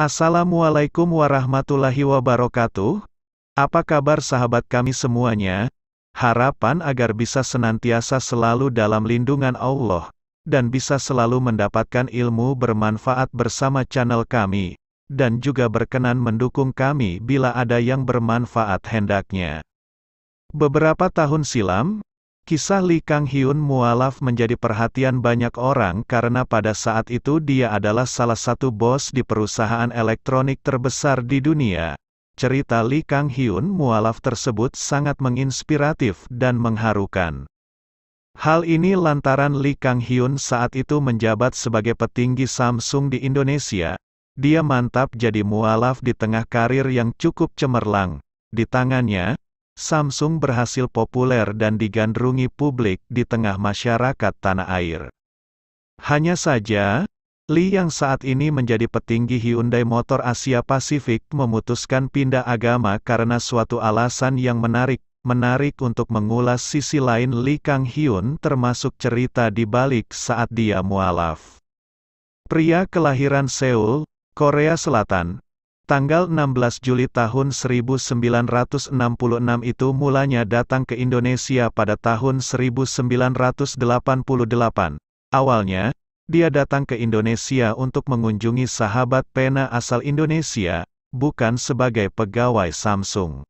Assalamualaikum warahmatullahi wabarakatuh. Apa kabar sahabat kami semuanya? Harapan agar bisa senantiasa selalu dalam lindungan Allah dan bisa selalu mendapatkan ilmu bermanfaat bersama channel kami dan juga berkenan mendukung kami bila ada yang bermanfaat hendaknya. Beberapa tahun silam, Kisah Lee Kang Hyun mualaf menjadi perhatian banyak orang karena pada saat itu dia adalah salah satu bos di perusahaan elektronik terbesar di dunia. Cerita Lee Kang Hyun mualaf tersebut sangat menginspiratif dan mengharukan. Hal ini lantaran Lee Kang Hyun saat itu menjabat sebagai petinggi Samsung di Indonesia. Dia mantap jadi mualaf di tengah karir yang cukup cemerlang. Di tangannya, Samsung berhasil populer dan digandrungi publik di tengah masyarakat tanah air. Hanya saja, Li yang saat ini menjadi petinggi Hyundai Motor Asia Pasifik memutuskan pindah agama karena suatu alasan yang menarik, menarik untuk mengulas sisi lain Li Kang Hyun termasuk cerita di balik saat dia mualaf. Pria kelahiran Seoul, Korea Selatan, Tanggal 16 Juli tahun 1966 itu mulanya datang ke Indonesia pada tahun 1988. Awalnya, dia datang ke Indonesia untuk mengunjungi sahabat pena asal Indonesia, bukan sebagai pegawai Samsung.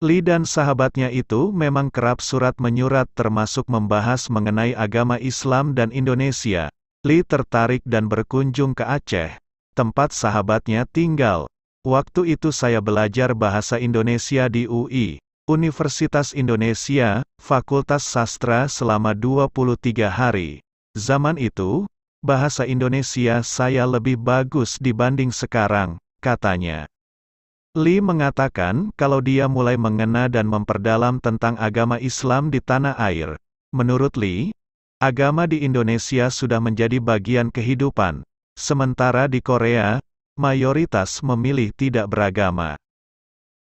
Li dan sahabatnya itu memang kerap surat-menyurat termasuk membahas mengenai agama Islam dan Indonesia. Li tertarik dan berkunjung ke Aceh, tempat sahabatnya tinggal. Waktu itu saya belajar bahasa Indonesia di UI, Universitas Indonesia, Fakultas Sastra selama 23 hari. Zaman itu, bahasa Indonesia saya lebih bagus dibanding sekarang, katanya. Li mengatakan kalau dia mulai mengena dan memperdalam tentang agama Islam di tanah air. Menurut Li, agama di Indonesia sudah menjadi bagian kehidupan, Sementara di Korea, mayoritas memilih tidak beragama.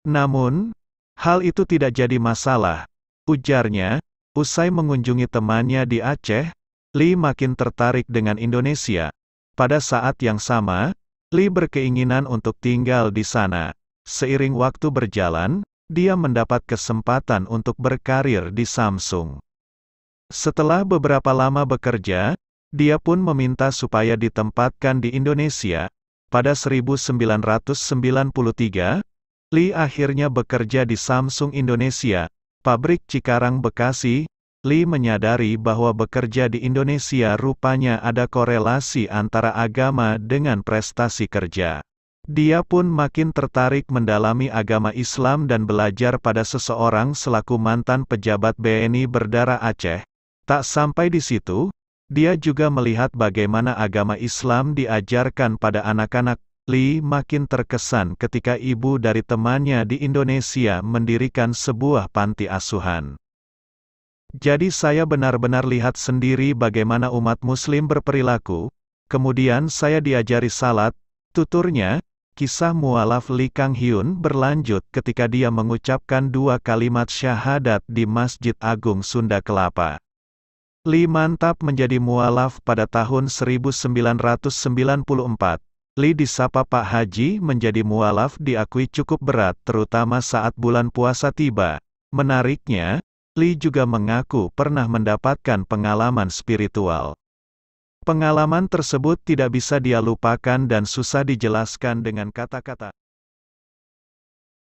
Namun, hal itu tidak jadi masalah. Ujarnya, usai mengunjungi temannya di Aceh, Lee makin tertarik dengan Indonesia. Pada saat yang sama, Lee berkeinginan untuk tinggal di sana. Seiring waktu berjalan, dia mendapat kesempatan untuk berkarir di Samsung. Setelah beberapa lama bekerja, dia pun meminta supaya ditempatkan di Indonesia. Pada 1993, Lee akhirnya bekerja di Samsung Indonesia, pabrik Cikarang Bekasi. Lee menyadari bahwa bekerja di Indonesia rupanya ada korelasi antara agama dengan prestasi kerja. Dia pun makin tertarik mendalami agama Islam dan belajar pada seseorang selaku mantan pejabat BNI berdarah Aceh. Tak sampai di situ, dia juga melihat bagaimana agama Islam diajarkan pada anak-anak. Li makin terkesan ketika ibu dari temannya di Indonesia mendirikan sebuah panti asuhan. Jadi saya benar-benar lihat sendiri bagaimana umat muslim berperilaku, kemudian saya diajari salat, tuturnya, kisah mualaf Li Kang Hyun berlanjut ketika dia mengucapkan dua kalimat syahadat di Masjid Agung Sunda Kelapa. Li mantap menjadi mualaf pada tahun 1994. Li disapa Pak Haji menjadi mualaf diakui cukup berat terutama saat bulan puasa tiba. Menariknya, Li juga mengaku pernah mendapatkan pengalaman spiritual. Pengalaman tersebut tidak bisa dia lupakan dan susah dijelaskan dengan kata-kata.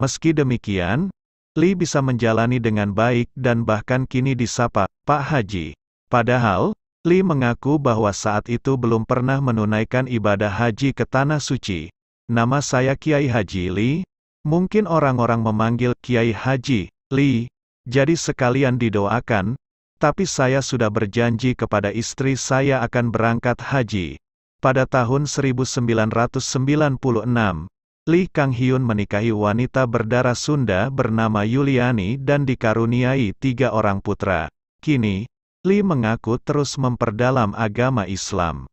Meski demikian, Li bisa menjalani dengan baik dan bahkan kini disapa, Pak Haji. Padahal, Li mengaku bahwa saat itu belum pernah menunaikan ibadah haji ke Tanah Suci. Nama saya Kiai Haji Li. Mungkin orang-orang memanggil Kiai Haji Li. Jadi sekalian didoakan, tapi saya sudah berjanji kepada istri saya akan berangkat haji. Pada tahun 1996, Li Kang Hyun menikahi wanita berdarah Sunda bernama Yuliani dan dikaruniai tiga orang putra. Kini, Li mengaku terus memperdalam agama Islam.